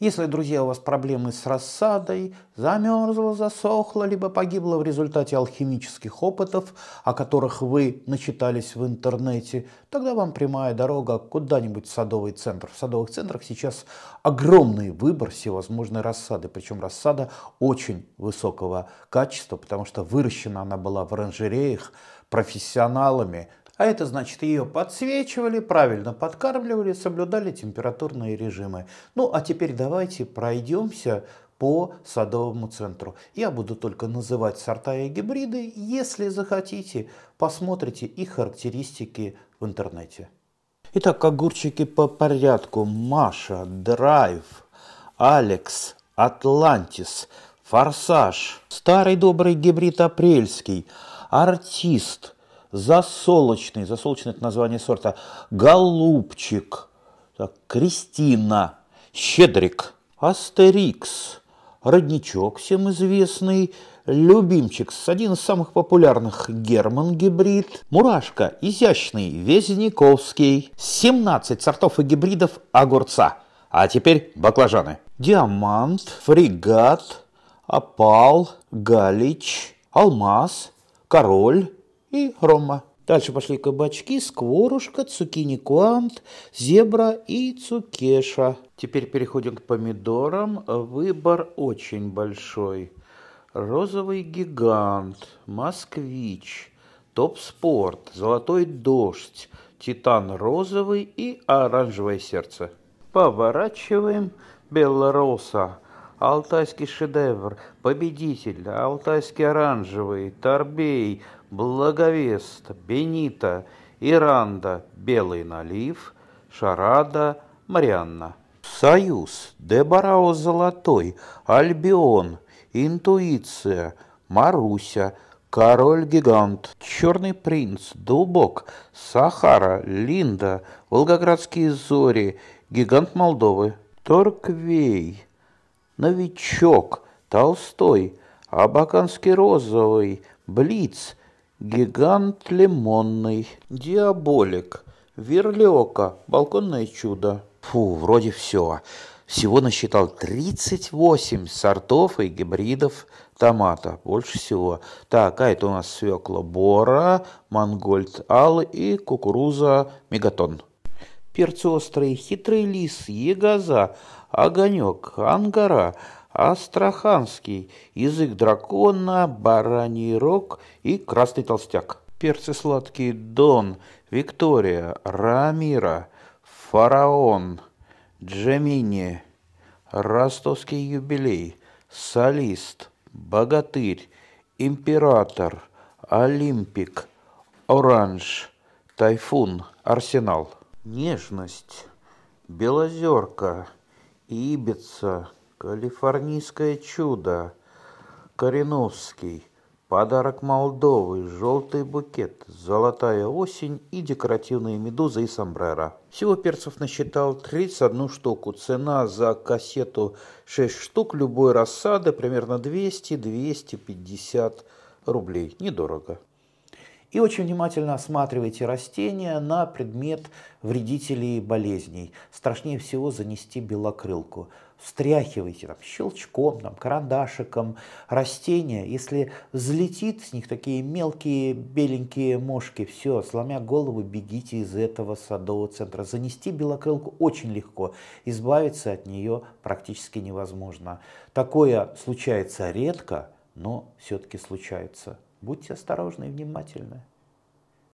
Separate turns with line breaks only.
Если, друзья, у вас проблемы с рассадой, замерзла, засохла, либо погибла в результате алхимических опытов, о которых вы начитались в интернете, тогда вам прямая дорога куда-нибудь в садовый центр. В садовых центрах сейчас огромный выбор всевозможной рассады, причем рассада очень высокого качества, потому что выращена она была в оранжереях профессионалами, а это значит, ее подсвечивали, правильно подкармливали, соблюдали температурные режимы. Ну а теперь давайте пройдемся по садовому центру. Я буду только называть сорта и гибриды. Если захотите, посмотрите их характеристики в интернете. Итак, огурчики по порядку. Маша, Драйв, Алекс, Атлантис, Форсаж, Старый добрый гибрид Апрельский, Артист – засолочный, засолочный – это название сорта, голубчик, так, Кристина, щедрик, астерикс, родничок всем известный, любимчик, один из самых популярных Герман гибрид, мурашка, изящный, везниковский, 17 сортов и гибридов огурца. А теперь баклажаны. Диамант, фрегат, опал, галич, алмаз, король, и рома. Дальше пошли кабачки, скворушка, цукини-куант, зебра и цукеша. Теперь переходим к помидорам. Выбор очень большой. Розовый гигант, москвич, топ-спорт, золотой дождь, титан розовый и оранжевое сердце. Поворачиваем белороса – Алтайский шедевр, Победитель, Алтайский оранжевый, Торбей, Благовест, Бенита, Иранда, Белый налив, Шарада, Марианна. Союз, Дебарао Золотой, Альбион, Интуиция, Маруся, Король-гигант, Черный принц, Дубок, Сахара, Линда, Волгоградские зори, Гигант Молдовы, Торквей, Новичок, Толстой, Абаканский розовый, Блиц, Гигант лимонный, Диаболик, Верлиока, Балконное чудо. Фу, вроде все. Всего насчитал 38 сортов и гибридов томата. Больше всего. Так, а это у нас свекла Бора, мангольд Ал и кукуруза Мегатон перцы острые, хитрый лис, Егоза, огонек, ангара, астраханский, язык дракона, бараний рог и красный толстяк. Перцы сладкие Дон, Виктория, Рамира, Фараон, Джемини, Ростовский юбилей, Солист, Богатырь, Император, Олимпик, Оранж, Тайфун, Арсенал нежность белозерка ибица калифорнийское чудо кореновский подарок Молдовы, желтый букет, золотая осень и декоративные медузы и сомбреро. Всего перцев насчитал 31 штуку. Цена за кассету 6 штук любой рассады примерно 200-250 рублей. Недорого. И очень внимательно осматривайте растения на предмет вредителей и болезней. Страшнее всего занести белокрылку. Встряхивайте там, щелчком, там, карандашиком растения. Если взлетит с них такие мелкие беленькие мошки, все, сломя голову, бегите из этого садового центра. Занести белокрылку очень легко, избавиться от нее практически невозможно. Такое случается редко, но все-таки случается. Будьте осторожны и внимательны.